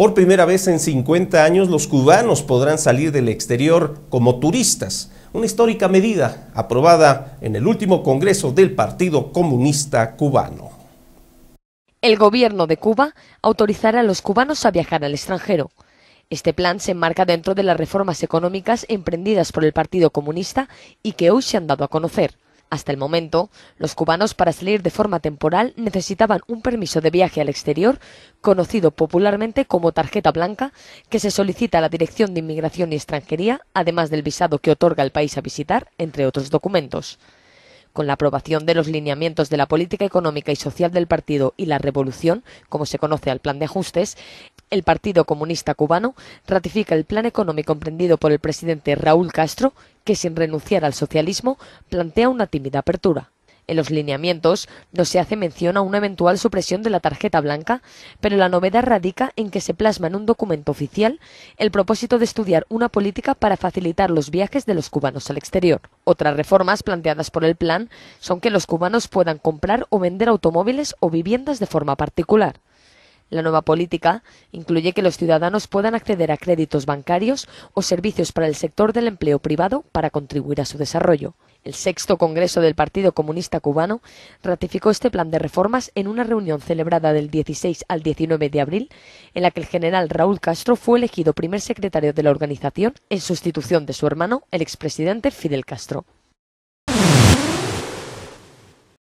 Por primera vez en 50 años los cubanos podrán salir del exterior como turistas, una histórica medida aprobada en el último Congreso del Partido Comunista Cubano. El gobierno de Cuba autorizará a los cubanos a viajar al extranjero. Este plan se enmarca dentro de las reformas económicas emprendidas por el Partido Comunista y que hoy se han dado a conocer. Hasta el momento, los cubanos para salir de forma temporal necesitaban un permiso de viaje al exterior, conocido popularmente como tarjeta blanca, que se solicita a la Dirección de Inmigración y Extranjería, además del visado que otorga el país a visitar, entre otros documentos. Con la aprobación de los lineamientos de la política económica y social del partido y la revolución, como se conoce al plan de ajustes, el Partido Comunista Cubano ratifica el plan económico emprendido por el presidente Raúl Castro, que sin renunciar al socialismo plantea una tímida apertura. En los lineamientos no se hace mención a una eventual supresión de la tarjeta blanca, pero la novedad radica en que se plasma en un documento oficial el propósito de estudiar una política para facilitar los viajes de los cubanos al exterior. Otras reformas planteadas por el plan son que los cubanos puedan comprar o vender automóviles o viviendas de forma particular. La nueva política incluye que los ciudadanos puedan acceder a créditos bancarios o servicios para el sector del empleo privado para contribuir a su desarrollo. El sexto Congreso del Partido Comunista Cubano ratificó este plan de reformas en una reunión celebrada del 16 al 19 de abril, en la que el general Raúl Castro fue elegido primer secretario de la organización en sustitución de su hermano, el expresidente Fidel Castro.